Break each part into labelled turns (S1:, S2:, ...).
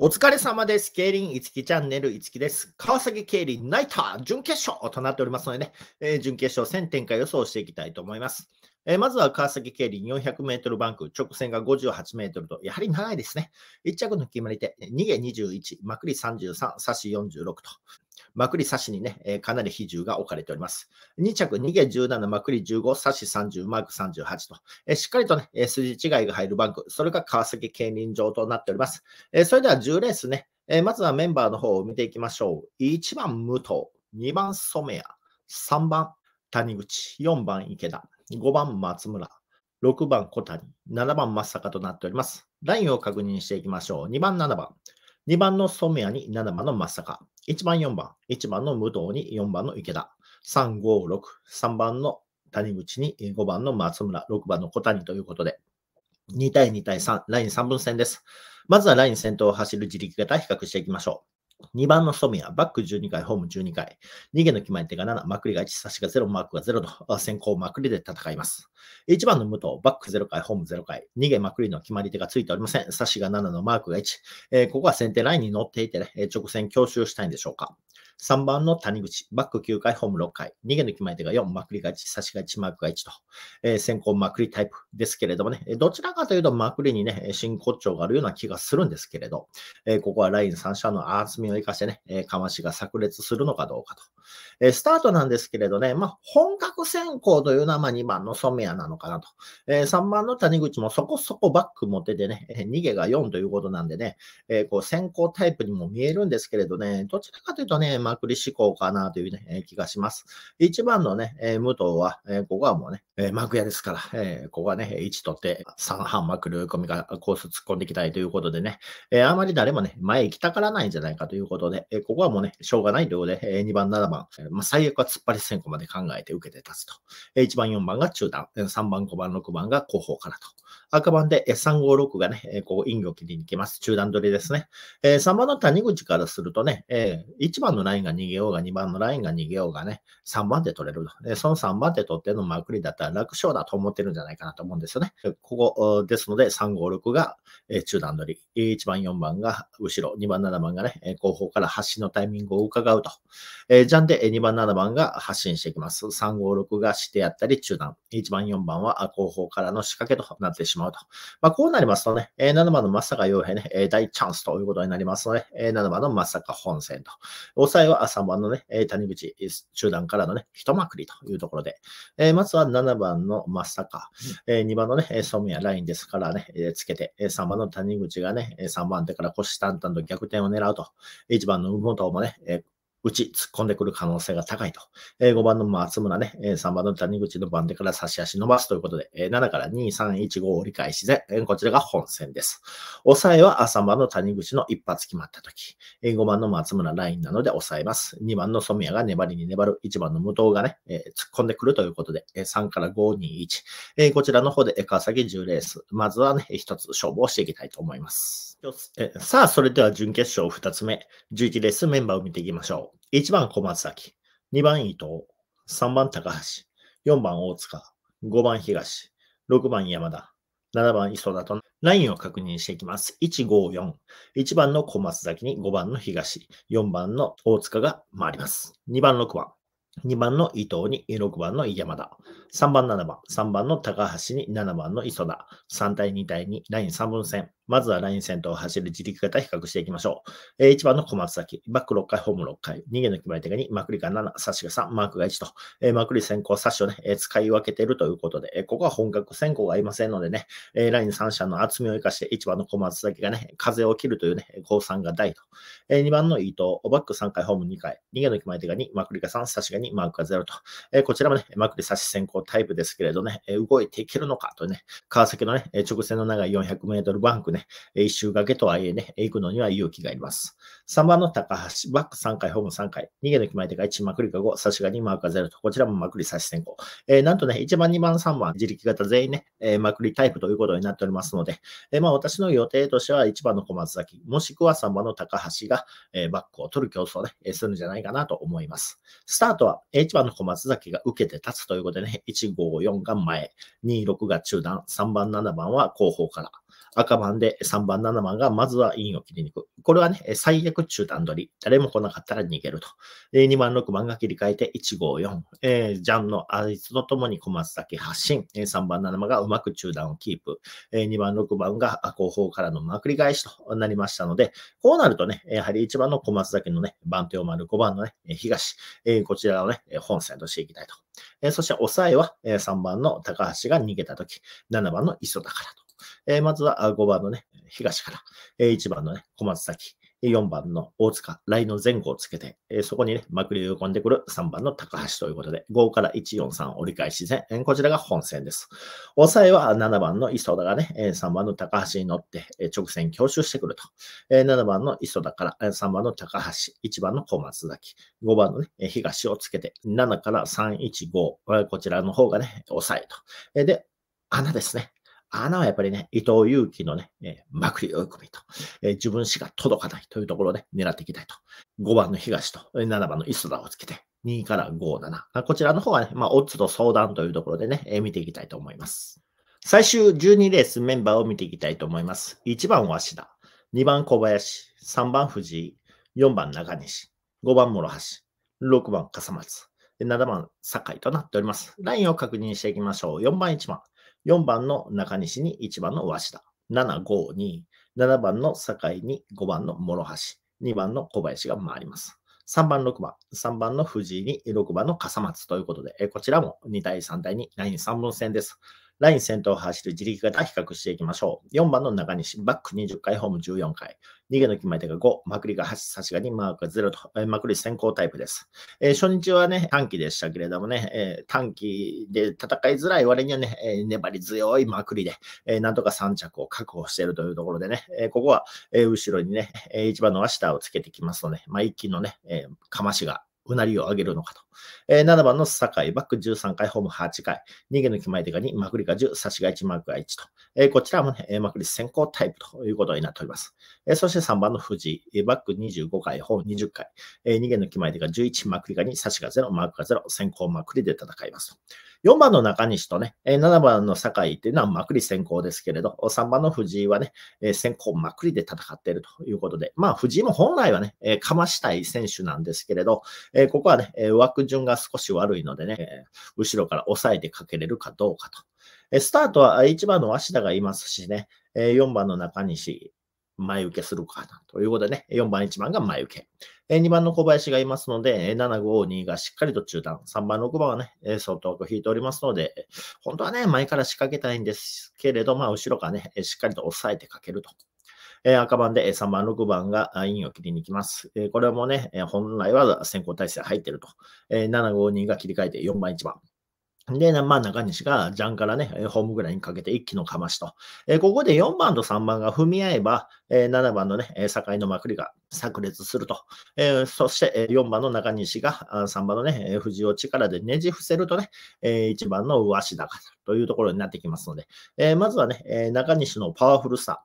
S1: お疲れ様です。競輪いつきチャンネルいつきです。川崎競輪ナイター準決勝となっておりますのでね、えー、準決勝戦展開予想していきたいと思います。えー、まずは川崎競輪400メートルバンク、直線が58メートルと、やはり長いですね。1着の決まり手、逃げ21、まくり33、差し46と。まくり差しにね、えー、かなり比重が置かれております。2着、逃げ17、まくり15、差し30、マーク38と、えー、しっかりとね、えー、筋違いが入るバンク、それが川崎競輪場となっております。えそれでは10レースね、えまずはメンバーの方を見ていきましょう。1番、武藤、2番、染谷、3番、谷口、4番、池田、5番松村、6番小谷、7番松坂となっております。ラインを確認していきましょう。2番、7番。2番の染谷に7番の松坂。1番、4番。1番の武藤に4番の池田。3、5、6。3番の谷口に5番の松村、6番の小谷ということで、2対2対3、ライン3分戦です。まずはライン先頭を走る自力型比較していきましょう。2番のソミア、バック12回、ホーム12回、逃げの決まり手が7、まくりが1、差しが0、マークが0と、先行まくりで戦います。1番の武藤、バック0回、ホーム0回、逃げまくりの決まり手がついておりません。差しが7のマークが1。えー、ここは先手ラインに乗っていて、ね、直線強襲したいんでしょうか。3番の谷口、バック9回、ホーム6回、逃げの決まり手が4、まくりが1、差しが1、マークが1と、えー、先行まくりタイプですけれどもね、どちらかというとまくりにね、真骨頂があるような気がするんですけれど、えー、ここはライン3者の厚みを生かしてね、えかましが炸裂するのかどうかと。えー、スタートなんですけれどね、まあ、本格先行というのは、まあ、2番の染谷アなのかなと。えー、3番の谷口もそこそこバック持っててね、え逃げが4ということなんでね、えー、こう先行タイプにも見えるんですけれどね、どちらかというとね、まくり志向かなという、ね、え気がします。1番のね、えー、武藤は、えー、ここはもうね、えー、幕屋ですから、えー、ここはね、1取って3半幕くる込みがコース突っ込んでいきたいということでね、えー、あまり誰もね、前行きたからないんじゃないかということで、えー、ここはもうね、しょうがないということで、えー、2番、7番、まあ、最悪は突っ張り先行まで考えて受けて立つと。えー、1番、4番が中断。3番、5番、6番が後方からと。赤番で356がね、こう、イ魚を切りに行きます。中段取りですね。えー、3番の谷口からするとね、えー、1番のラインが逃げようが、2番のラインが逃げようがね、3番で取れる。その3番で取ってのまくりだったら楽勝だと思ってるんじゃないかなと思うんですよね。ここ、ですので、356が中段取り、1番、4番が後ろ、2番、7番がね、後方から発信のタイミングを伺うと。えー、じゃんで、2番、7番が発信していきます。356がしてやったり、中段、1番、4番は後方からの仕掛けとなってしまうと。まあ、こうなりますとね、え7番の松坂洋平ね、え大チャンスということになりますので、え7番の松坂本戦と。抑えは3番のね、え谷口中段からのね、一まくりというところで、えまずは7番の松坂、え2番のね、ムヤラインですからね、えつけて、3番の谷口がね、3番手から腰淡々と逆転を狙うと、1番の宇本もね、えうち突っ込んでくる可能性が高いと。えー、5番の松村ね、えー、3番の谷口の番手から差し足伸ばすということで、えー、7から2、3、1、5折り返しで、えー、こちらが本戦です。抑えは3番の谷口の一発決まったとき、えー、5番の松村ラインなので抑えます。2番の染谷が粘りに粘る、1番の武藤がね、えー、突っ込んでくるということで、えー、3から5、2、1、えー、こちらの方で川崎10レース、まずはね、一つ勝負をしていきたいと思います。さあ、それでは準決勝2つ目、11レースメンバーを見ていきましょう。1番小松崎、2番伊藤、3番高橋、4番大塚、5番東、6番山田、7番磯田とラインを確認していきます。1、5、4。1番の小松崎に5番の東、4番の大塚が回ります。2番、6番。2番の伊藤に6番の山田。3番、7番。3番の高橋に7番の磯田。3対2対2、ライン3分線。まずはライン先頭を走る自力型比較していきましょう。え1番の小松崎、バック6回、ホーム6回、逃げの決まり手が2、マクリが7、サッシが3、マークが1と、えー、マクリ先行、サッシをね、え使い分けているということで、えここは本格先行がいませんのでね、えライン3社の厚みを生かして、1番の小松崎がね、風を切るというね、降参が大と、え2番の伊藤、バック3回、ホーム2回、逃げの決まり手が2、マクリが3、サッシが2、マークが0と、えこちらもね、マクリ、サッシ先行タイプですけれどね、動いていけるのかとね、川崎のね、直線の長い400メートルバンクね、ね、一周掛けとはいえね、行くのには勇気があります。3番の高橋、バック3回、ホーム3回、逃げの決まり手が1、まくりか5、差しが2、マークが0と、こちらもまくり差し先行。えー、なんとね、1番、2番、3番、自力型全員ね、えー、まくりタイプということになっておりますので、えー、まあ私の予定としては1番の小松崎、もしくは3番の高橋が、えー、バックを取る競争えね、するんじゃないかなと思います。スタートは1番の小松崎が受けて立つということでね、1、5、4が前、2、6が中段、3番、7番は後方から。赤番で3番、7番がまずはインを切りに行く。これはね、最悪中段取り。誰も来なかったら逃げると。2番、6番が切り替えて1、5、4。えー、ジャンのあいとともに小松崎発進。3番、7番がうまく中段をキープ。2番、6番が後方からのまくり返しとなりましたので、こうなるとね、やはり1番の小松崎のね、番手を丸5番のね、東。こちらをね、本線としていきたいと。そして抑えは3番の高橋が逃げたとき、7番の磯田からと。えー、まずは5番のね、東から、えー、1番のね、小松崎、4番の大塚、ラインの前後をつけて、えー、そこにね、まくり込んでくる3番の高橋ということで、5から143折り返し戦、こちらが本線です。抑えは7番の磯田がね、3番の高橋に乗って直線強襲してくると。7番の磯田から3番の高橋、1番の小松崎、5番のね、東をつけて、7から315、こちらの方がね、抑えと。で、穴ですね。穴はやっぱりね、伊藤祐樹のね、えまくり追い込みと、えー、自分しか届かないというところで、ね、狙っていきたいと。5番の東と7番の磯田をつけて、2から57。こちらの方はね、まあ、オッズと相談というところでね、えー、見ていきたいと思います。最終12レースメンバーを見ていきたいと思います。1番鷲田、2番小林、3番藤井、4番中西、5番諸橋、6番笠松、7番酒井となっております。ラインを確認していきましょう。4番1番。4番の中西に1番の鷲田。7、5、2。7番の堺に5番の諸橋。2番の小林が回ります。3番、6番。3番の藤井に6番の笠松ということで、こちらも2対3対2、ライン3分線です。ライン先頭を走る自力型比較していきましょう。4番の中西、バック20回、ホーム14回。逃げの決まり手が5、まくりが8、差しが2、マークが0と、まくり先行タイプです、えー、初日はね、短期でしたけれどもね、えー、短期で戦いづらい割にはね、え粘り強いまくりで、えなんとか3着を確保しているというところでね、えここは、え後ろにね、えー、1番の足をつけてきますので、まあ、一気のね、えかましがうなりを上げるのかと。えー、7番の酒井バック13回、ホーム8回、逃げの決まり手が2、まくりが10、差しが1、まくクが1と。えー、こちらもね、えー、まくり先行タイプということになっております。えー、そして3番の藤井、バック25回、ホーム20回、えー、逃げの決まり手が11、まくりが2、差しが0、まくクが0、先行まくりで戦います。4番の中西とね、7番の酒井っていうのはまくり先行ですけれど、3番の藤井はね、先行まくりで戦っているということで、まあ藤井も本来はね、かましたい選手なんですけれど、ここはね、枠順が少し悪いのでね、後ろから抑えてかけれるかどうかと。スタートは1番の鷲田がいますしね、4番の中西、前受けするかな。ということでね、4番1番が前受け。2番の小林がいますので、7、5、2がしっかりと中断。3番、6番はね、当枠引いておりますので、本当はね、前から仕掛けたいんですけれど、まあ、後ろからね、しっかりと押さえてかけると。え赤番で3番、6番がインを切りに行きます。えこれもね、本来は先行体制入ってると。え7、5、2が切り替えて4番、1番。で、まあ、中西がジャンからね、ホームぐらいにかけて一気のかましと。えここで4番と3番が踏み合えば、え7番のね、境のまくりが炸裂すると。えそして、4番の中西が3番のね、藤を力でねじ伏せるとね、え1番の上足高というところになってきますので、えまずはね、中西のパワフルさ、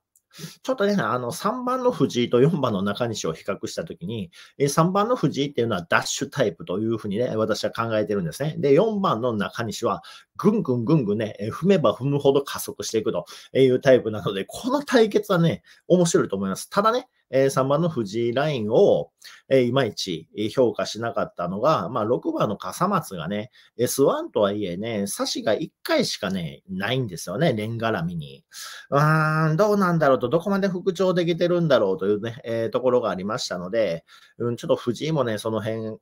S1: ちょっとね、あの、3番の藤井と4番の中西を比較したときに、3番の藤井っていうのはダッシュタイプというふうにね、私は考えてるんですね。で、4番の中西は、ぐんぐんぐんぐんね、踏めば踏むほど加速していくというタイプなので、この対決はね、面白いと思います。ただね、え3番の藤井ラインを、えいまいち評価しなかったのが、まあ、6番の笠松がね、スワンとはいえね、差しが1回しかね、ないんですよね、がらみに。うーん、どうなんだろうと、どこまで復調できてるんだろうというね、えー、ところがありましたので、うん、ちょっと藤井もね、その辺、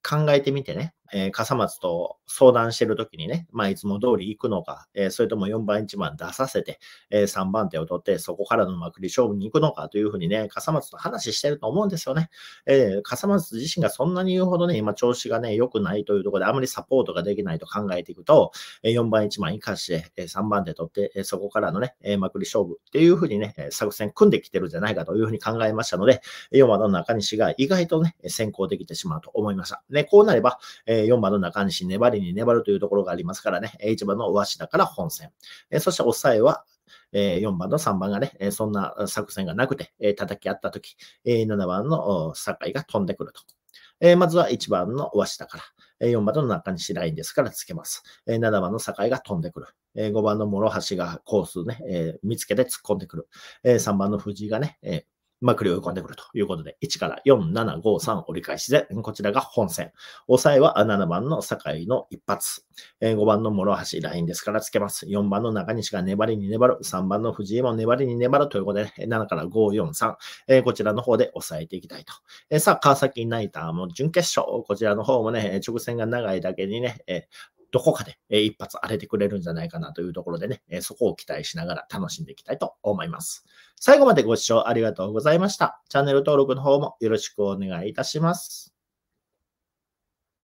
S1: 考えてみてね、えー、笠松と相談してるときにね、まあ、いつも通り行くのか、えー、それとも4番1番出させて、えー、3番手を取って、そこからのまくり勝負に行くのかというふうにね、笠松と話してると思うんですよね。えー、笠松自身がそんなに言うほどね、今調子がね、良くないというところで、あまりサポートができないと考えていくと、えー、4番1番生かして、えー、3番手取って、えー、そこからのね、えー、まくり勝負っていうふうにね、作戦組んできてるんじゃないかというふうに考えましたので、4番の中西が意外とね、先行できてしまうと思いました。ね、こうなれば、えーえ4番の中西、粘りに粘るというところがありますからね、1番の鷲だから本戦。えそして抑えは、え4番の3番がね、えそんな作戦がなくて、え叩き合ったとき、え7番の酒井が飛んでくると。えまずは1番の鷲だから。4番の中西ラインですからつけます。7番の井が飛んでくる。5番の諸橋がコースね、見つけて突っ込んでくる。3番の藤井がね、まくり追い込んでくるということで、1から4、7、5、3折り返しで、こちらが本線。抑えは7番の境の一発。5番の諸橋ラインですからつけます。4番の中西が粘りに粘る。3番の藤井も粘りに粘るということで、7から5、4、3。こちらの方で抑えていきたいと。さあ、川崎ナイターも準決勝。こちらの方もね、直線が長いだけにね、どこかで、え一発荒れてくれるんじゃないかなというところでね、えそこを期待しながら楽しんでいきたいと思います。最後までご視聴ありがとうございました。チャンネル登録の方もよろしくお願いいたします。